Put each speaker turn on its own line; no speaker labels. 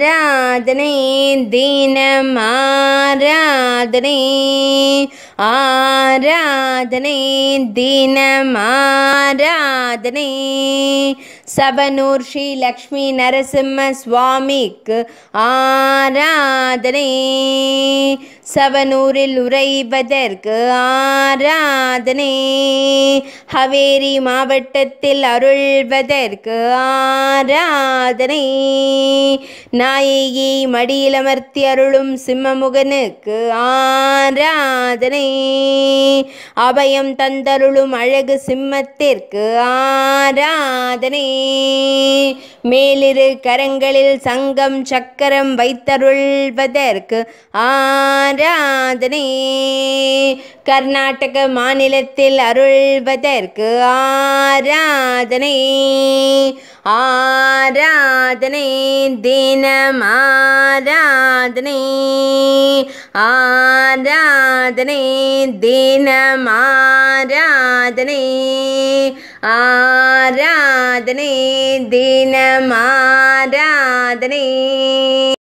राधने दीन आराधने आराधने दीन आराधने सबनूर् लक्ष्मी, लक्ष्मी नरसिंहस्वामीक् आराधने சவனூரில் உறைவதற்கு ஆராதனை ஹவேரி மாவட்டத்தில் அருள்வதற்கு ஆராதனை நாயகி மடியில் அமர்த்தி அருளும் சிம்மமுகனுக்கு ஆராதனை அபயம் தந்தருளும் அழகு சிம்மத்திற்கு ஆராதனை மேலிரு கரங்களில் சங்கம் சக்கரம் வைத்தருள்வதற்கு ஆ ஆராதனை கர்நாடக மாநிலத்தில் அருள்வதற்கு ஆராதனை ஆராதனை தினம் ஆராதனை ஆராதனை தினம் ஆராதனை ஆராதனை தினம் ஆராதனை